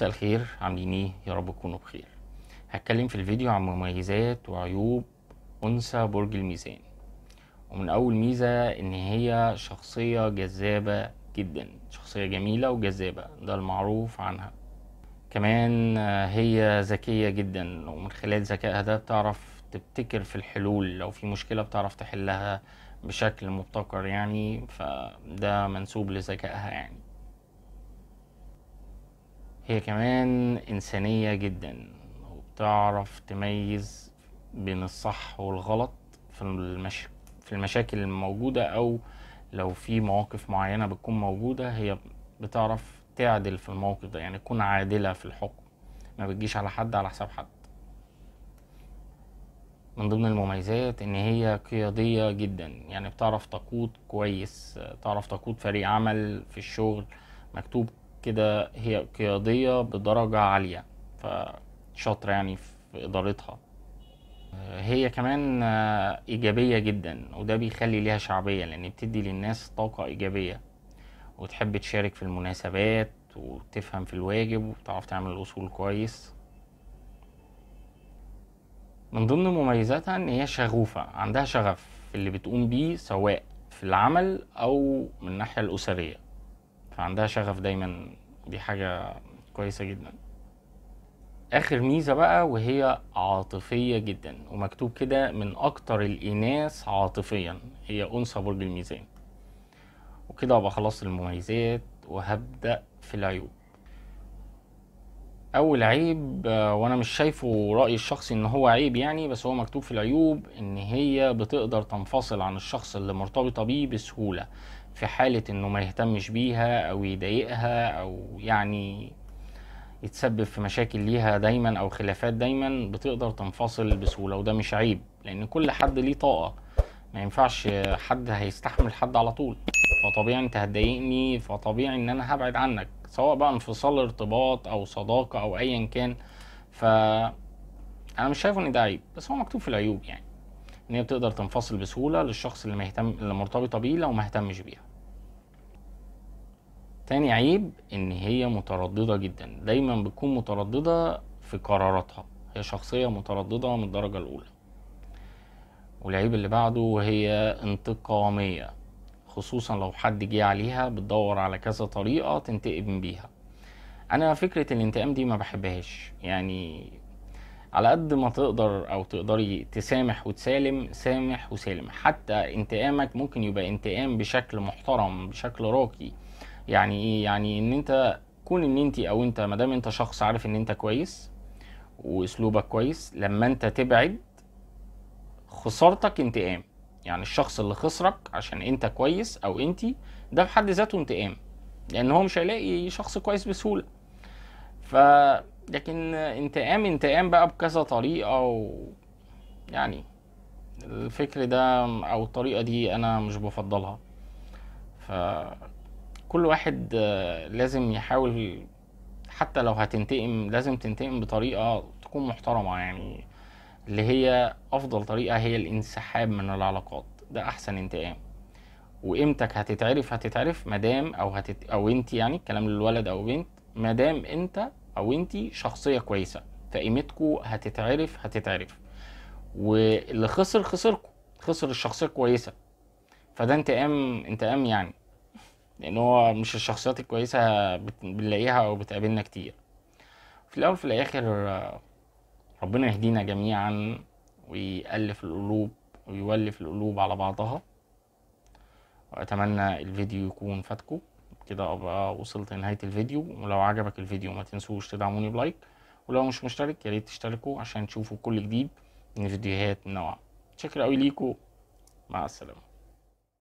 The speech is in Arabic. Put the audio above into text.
مساء الخير عاملين ايه يا رب تكونوا بخير هتكلم في الفيديو عن مميزات وعيوب انثى برج الميزان ومن اول ميزه ان هي شخصيه جذابه جدا شخصيه جميله وجذابه ده المعروف عنها كمان هي ذكيه جدا ومن خلال ذكائها ده بتعرف تبتكر في الحلول لو في مشكله بتعرف تحلها بشكل مبتكر يعني فده منسوب لذكائها يعني هي كمان إنسانية جدا وبتعرف تميز بين الصح والغلط في المش... في المشاكل الموجودة أو لو في مواقف معينة بتكون موجودة هي بتعرف تعدل في الموقف ده يعني تكون عادلة في الحكم ما بتجيش على حد على حساب حد من ضمن المميزات ان هي قيادية جدا يعني بتعرف تقود كويس تعرف تقود فريق عمل في الشغل مكتوب كده هي قيادية بدرجة عالية فشاطرة يعني في إدارتها هي كمان إيجابية جدا وده بيخلي ليها شعبية لأن بتدي للناس طاقة إيجابية وتحب تشارك في المناسبات وتفهم في الواجب وتعرف تعمل الأصول كويس من ضمن مميزاتها إن هي شغوفة عندها شغف في اللي بتقوم بيه سواء في العمل أو من الناحية الأسرية فعندها شغف دايما دي حاجة كويسة جدا آخر ميزة بقى وهي عاطفية جدا ومكتوب كده من أكتر الإناث عاطفيا هي أنثى برج الميزان وكده أبقى خلصت المميزات وهبدأ في العيوب أول عيب آه، وأنا مش شايفه رأيي الشخصي إن هو عيب يعني بس هو مكتوب في العيوب إن هي بتقدر تنفصل عن الشخص اللي مرتبطة بيه بسهولة في حالة انه ما يهتمش بيها او يضايقها او يعني يتسبب في مشاكل ليها دايما او خلافات دايما بتقدر تنفصل بسهولة وده مش عيب لان كل حد ليه طاقة ما ينفعش حد هيستحمل حد على طول فطبيعي انت هتضايقني فطبيعي ان انا هبعد عنك سواء بقى انفصال ارتباط او صداقة او ايا كان ف انا مش شايف ان ده عيب بس هو مكتوب في العيوب يعني ان هي بتقدر تنفصل بسهوله للشخص اللي مهتم اللي مرتبطه بيه لو ما اهتمش بيها تاني عيب ان هي متردده جدا دايما بتكون متردده في قراراتها هي شخصيه متردده من الدرجه الاولى والعيب اللي بعده هي انتقاميه خصوصا لو حد جه عليها بتدور على كذا طريقه تنتقم بيها انا فكره الانتقام دي ما بحبهاش يعني على قد ما تقدر او تقدري تسامح وتسالم سامح وسالم حتى انتقامك ممكن يبقى انتقام بشكل محترم بشكل راقي يعني ايه يعني ان انت كون ان انت او انت ما دام انت شخص عارف ان انت كويس واسلوبك كويس لما انت تبعد خسارتك انتقام يعني الشخص اللي خسرك عشان انت كويس او انت ده في حد ذاته انتقام لان هو مش هيلاقي شخص كويس بسهوله ف لكن انتقام انتقام بقى بكذا طريقه و... يعني الفكر ده او الطريقه دي انا مش بفضلها ف كل واحد آه، لازم يحاول حتى لو هتنتقم لازم تنتقم بطريقه تكون محترمه يعني اللي هي افضل طريقه هي الانسحاب من العلاقات ده احسن انتقام وقيمتك هتتعرف هتتعرف مادام او هتت... او انت يعني الكلام للولد او بنت مادام انت او انت شخصيه كويسه فقيمتكو هتتعرف هتتعرف واللي خسر خسركو خسر الشخصيه الكويسه فده انتقام انتقام يعني لان هو مش الشخصيات الكويسه بنلاقيها او بتقابلنا كتير في الاول في الاخر ربنا يهدينا جميعا ويألف القلوب ويولف القلوب على بعضها واتمنى الفيديو يكون فاتكو كده ابقى وصلت لنهايه الفيديو ولو عجبك الفيديو ما تنسوش تدعموني بلايك ولو مش مشترك يا ريت تشتركوا عشان تشوفوا كل جديد من فيديوهات النوع شكرا قوي ليكو مع السلامه